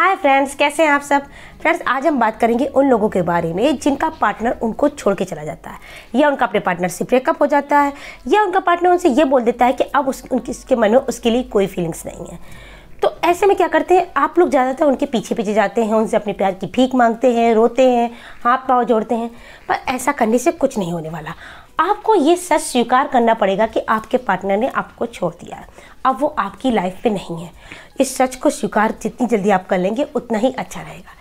hi friends कैसे हैं आप सब फ्रेंड्स आज हम बात करेंगे उन लोगों के बारे में जिनका पार्टनर उनको छोड़ के चला जाता है या उनका अपने पार्टनर से ब्रेकअप हो जाता है या उनका पार्टनर उनसे ये बोल देता है कि अब उस उनके उसके मन में उसके लिए कोई फीलिंग्स नहीं है तो ऐसे में क्या करते हैं आप लोग ज़्यादातर उनके पीछे पीछे जाते हैं उनसे अपने प्यार की भीख मांगते हैं रोते हैं हाथ पाँव जोड़ते हैं पर ऐसा करने से कुछ नहीं होने वाला आपको ये सच स्वीकार करना पड़ेगा कि आपके पार्टनर ने आपको छोड़ दिया है अब वो आपकी लाइफ पे नहीं है इस सच को स्वीकार जितनी जल्दी आप कर लेंगे उतना ही अच्छा रहेगा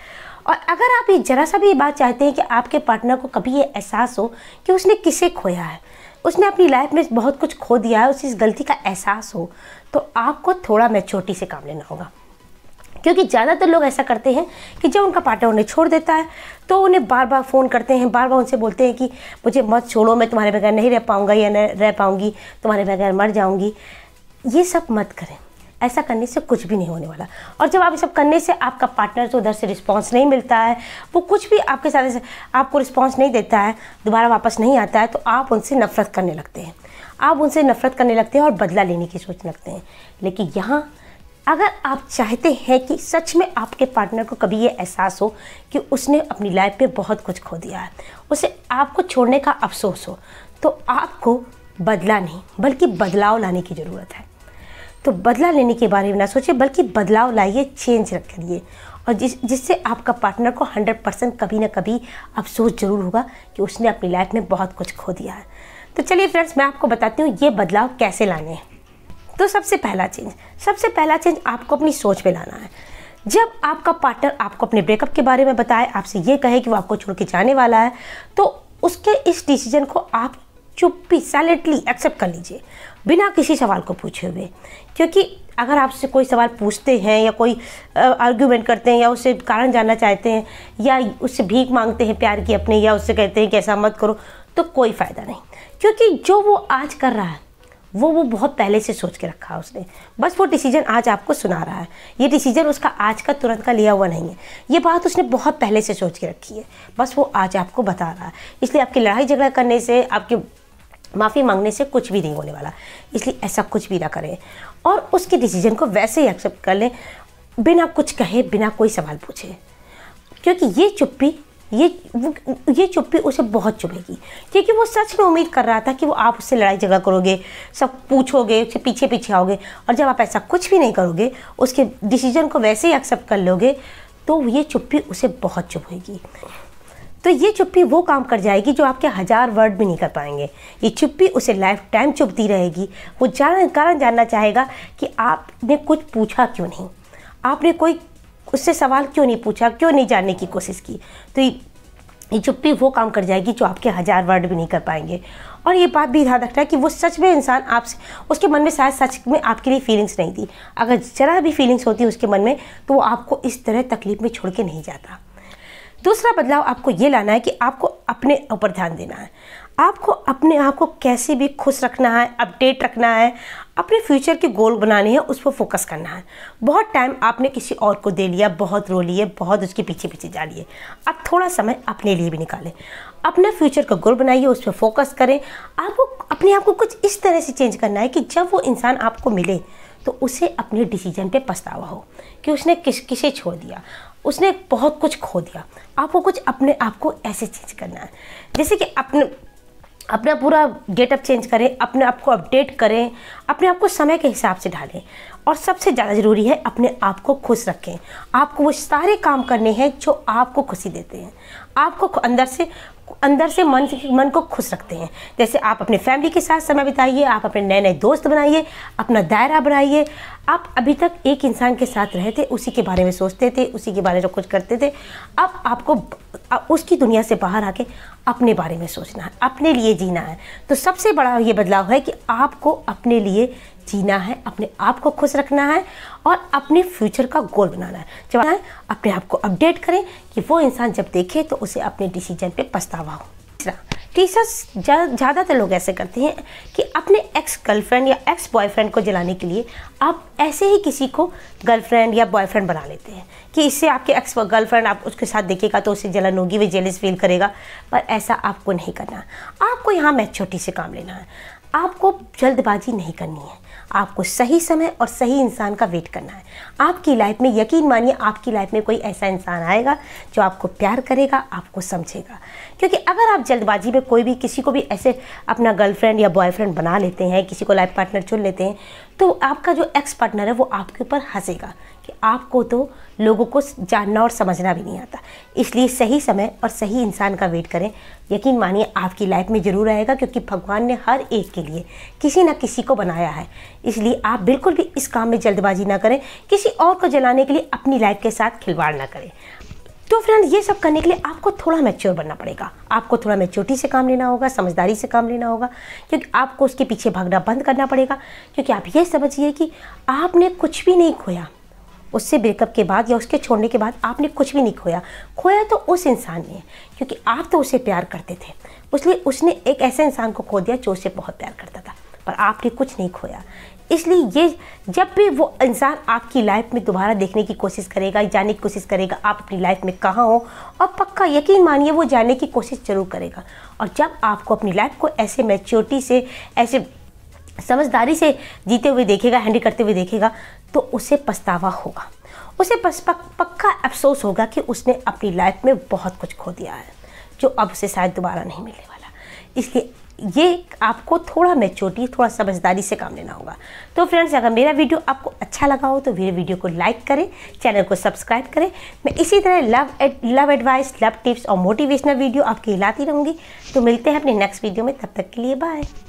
और अगर आप ये ज़रा सा भी ये बात चाहते हैं कि आपके पार्टनर को कभी ये एहसास हो कि उसने किसे खोया है उसने अपनी लाइफ में बहुत कुछ खो दिया है उसे इस गलती का एहसास हो तो आपको थोड़ा मैच्योरिटी से काम लेना होगा क्योंकि ज़्यादातर लोग ऐसा करते हैं कि जब उनका पार्टनर उन्हें छोड़ देता है तो उन्हें बार बार फ़ोन करते हैं बार बार उनसे बोलते हैं कि मुझे मत छोड़ो मैं तुम्हारे बगैर नहीं रह पाऊँगा या नहीं रह पाऊँगी तुम्हारे बगैर मर जाऊँगी ये सब मत करें ऐसा करने से कुछ भी नहीं होने वाला और जब आप ये सब करने से आपका पार्टनर तो उधर से रिस्पॉन्स नहीं मिलता है वो कुछ भी आपके साथ आपको रिस्पॉन्स नहीं देता है दोबारा वापस नहीं आता है तो आप उनसे नफ़रत करने लगते हैं आप उनसे नफ़रत करने लगते हैं और बदला लेने की सोचने लगते हैं लेकिन यहाँ अगर आप चाहते हैं कि सच में आपके पार्टनर को कभी ये एहसास हो कि उसने अपनी लाइफ में बहुत कुछ खो दिया है उसे आपको छोड़ने का अफसोस हो तो आपको बदला नहीं बल्कि बदलाव लाने की ज़रूरत है तो बदला लेने के बारे में ना सोचिए बल्कि बदलाव लाइए चेंज रख करिए और जिस जिससे आपका पार्टनर को 100 परसेंट कभी ना कभी अफसोस ज़रूर होगा कि उसने अपनी लाइफ में बहुत कुछ खो दिया है तो चलिए फ्रेंड्स मैं आपको बताती हूँ ये बदलाव कैसे लाने हैं तो सबसे पहला चेंज सबसे पहला चेंज आपको अपनी सोच में लाना है जब आपका पार्टनर आपको अपने ब्रेकअप के बारे में बताए आपसे ये कहे कि वो आपको छोड़ के जाने वाला है तो उसके इस डिसीजन को आप चुप्पी साइलेंटली एक्सेप्ट कर लीजिए बिना किसी सवाल को पूछे हुए क्योंकि अगर आपसे कोई सवाल पूछते हैं या कोई आर्ग्यूमेंट करते हैं या उससे कारण जानना चाहते हैं या उससे भीख मांगते हैं प्यार की अपने या उससे कहते हैं कि ऐसा मत करो तो कोई फ़ायदा नहीं क्योंकि जो वो आज कर रहा है वो वो बहुत पहले से सोच के रखा है उसने बस वो डिसीजन आज आपको सुना रहा है ये डिसीजन उसका आज का तुरंत का लिया हुआ नहीं है ये बात उसने बहुत पहले से सोच के रखी है बस वो आज आपको बता रहा है इसलिए आपकी लड़ाई झगड़ा करने से आपके माफ़ी मांगने से कुछ भी नहीं होने वाला इसलिए ऐसा कुछ भी ना करें और उसके डिसीजन को वैसे ही एक्सेप्ट कर लें बिना कुछ कहे बिना कोई सवाल पूछे क्योंकि ये चुप्पी ये वो ये चुप्पी उसे बहुत चुभेगी क्योंकि वो सच में उम्मीद कर रहा था कि वो आप उससे लड़ाई झगड़ा करोगे सब पूछोगे उससे पीछे पीछे आओगे और जब आप ऐसा कुछ भी नहीं करोगे उसके डिसीजन को वैसे ही एक्सेप्ट कर लोगे तो ये चुप्पी उसे बहुत चुभेगी तो ये चुप्पी वो काम कर जाएगी जो आपके हज़ार वर्ड भी नहीं कर पाएंगे ये चुप्पी उसे लाइफ टाइम चुपती रहेगी वो जान कारण जानना चाहेगा कि आपने कुछ पूछा क्यों नहीं आपने कोई उससे सवाल क्यों नहीं पूछा क्यों नहीं जानने की कोशिश की तो ये चुप्पी वो काम कर जाएगी जो आपके हज़ार वर्ड भी नहीं कर पाएंगे और ये बात भी ध्यान रखना है कि वो सच में इंसान आपसे उसके मन में शायद सच में आपके लिए फीलिंग्स नहीं थी अगर ज़रा भी फीलिंग्स होती उसके मन में तो वो आपको इस तरह तकलीफ में छोड़ के नहीं जाता दूसरा बदलाव आपको ये लाना है कि आपको अपने ऊपर ध्यान देना है आपको अपने आप को कैसे भी खुश रखना है अपडेट रखना है अपने फ्यूचर के गोल बनाने हैं उस पर फोकस करना है बहुत टाइम आपने किसी और को दे लिया बहुत रो लिए बहुत उसके पीछे पीछे जा लिए अब थोड़ा समय अपने लिए भी निकालें अपना फ्यूचर का गोल बनाइए उस पर फोकस करें आपको अपने आप को कुछ इस तरह से चेंज करना है कि जब वो इंसान आपको मिले तो उसे अपने डिसीजन पर पछतावा हो कि उसने किस किसे छोड़ दिया उसने बहुत कुछ खो दिया आपको कुछ अपने आप को ऐसे चेंज करना है जैसे कि अपने अपना पूरा गेटअप चेंज करें अपने आप को अपडेट करें अपने आप को समय के हिसाब से ढालें और सबसे ज़्यादा ज़रूरी है अपने आप को खुश रखें आपको वो सारे काम करने हैं जो आपको खुशी देते हैं आपको अंदर से अंदर से मन मन को खुश रखते हैं जैसे आप अपने फैमिली के साथ समय बिताइए आप अपने नए नए दोस्त बनाइए अपना दायरा बनाइए आप अभी तक एक इंसान के साथ रहते उसी के बारे में सोचते थे उसी के बारे में कुछ करते थे अब आपको उसकी दुनिया से बाहर आके अपने बारे में सोचना है अपने लिए जीना है तो सबसे बड़ा ये बदलाव है कि आपको अपने लिए जीना है अपने आप को खुश रखना है और अपने फ्यूचर का गोल बनाना है जब है अपने आप को अपडेट करें कि वो इंसान जब देखे तो उसे अपने डिसीजन पे पछतावा हो तीसरा टीचर्स ज़्यादातर लोग ऐसे करते हैं कि अपने एक्स गर्लफ्रेंड या एक्स बॉयफ्रेंड को जलाने के लिए आप ऐसे ही किसी को गर्लफ्रेंड या बॉयफ्रेंड बना लेते हैं कि इससे आपके एक्स गर्लफ्रेंड आप उसके साथ देखेगा तो उसे जलन होगी वे जेलिस फील करेगा पर ऐसा आपको नहीं करना आपको यहाँ मैच्योरिटी से काम लेना है आपको जल्दबाजी नहीं करनी है आपको सही समय और सही इंसान का वेट करना है आपकी लाइफ में यकीन मानिए आपकी लाइफ में कोई ऐसा इंसान आएगा जो आपको प्यार करेगा आपको समझेगा क्योंकि अगर आप जल्दबाजी में कोई भी किसी को भी ऐसे अपना गर्लफ्रेंड या बॉयफ्रेंड बना लेते हैं किसी को लाइफ पार्टनर चुन लेते हैं तो आपका जो एक्स पार्टनर है वो आपके ऊपर हंसेगा आपको तो लोगों को जानना और समझना भी नहीं आता इसलिए सही समय और सही इंसान का वेट करें यकीन मानिए आपकी लाइफ में ज़रूर आएगा क्योंकि भगवान ने हर एक के लिए किसी ना किसी को बनाया है इसलिए आप बिल्कुल भी इस काम में जल्दबाजी ना करें किसी और को जलाने के लिए अपनी लाइफ के साथ खिलवाड़ ना करें तो फ्रेंड ये सब करने के लिए आपको थोड़ा मैच्योर बनना पड़ेगा आपको थोड़ा मैच्योरिटी से काम लेना होगा समझदारी से काम लेना होगा क्योंकि आपको उसके पीछे भागना बंद करना पड़ेगा क्योंकि आप ये समझिए कि आपने कुछ भी नहीं खोया उससे ब्रेकअप के बाद या उसके छोड़ने के बाद आपने कुछ भी नहीं खोया खोया तो उस इंसान ने क्योंकि आप तो उसे प्यार करते थे इसलिए उसने एक ऐसे इंसान को खो दिया जो उसे बहुत प्यार करता था पर आपने कुछ नहीं खोया इसलिए ये जब भी वो इंसान आपकी लाइफ में दोबारा देखने की कोशिश करेगा जाने की कोशिश करेगा आप अपनी लाइफ में कहाँ हो और पक्का यकीन मानिए वो जाने की कोशिश जरूर करेगा और जब आपको अपनी लाइफ को ऐसे मैच्योरिटी से ऐसे समझदारी से जीते हुए देखेगा हैंडल करते हुए देखेगा तो उसे पछतावा होगा उसे पक्का अफसोस होगा कि उसने अपनी लाइफ में बहुत कुछ खो दिया है जो अब उसे शायद दोबारा नहीं मिलने वाला इसलिए ये आपको थोड़ा मेच्योरिटी थोड़ा समझदारी से काम लेना होगा तो फ्रेंड्स अगर मेरा वीडियो आपको अच्छा लगा हो तो मेरे वीडियो को लाइक करें चैनल को सब्सक्राइब करें मैं इसी तरह love ad, love advice love tips और मोटिवेशनल वीडियो आपकी लाती रहूँगी तो मिलते हैं अपने नेक्स्ट वीडियो में तब तक के लिए बाय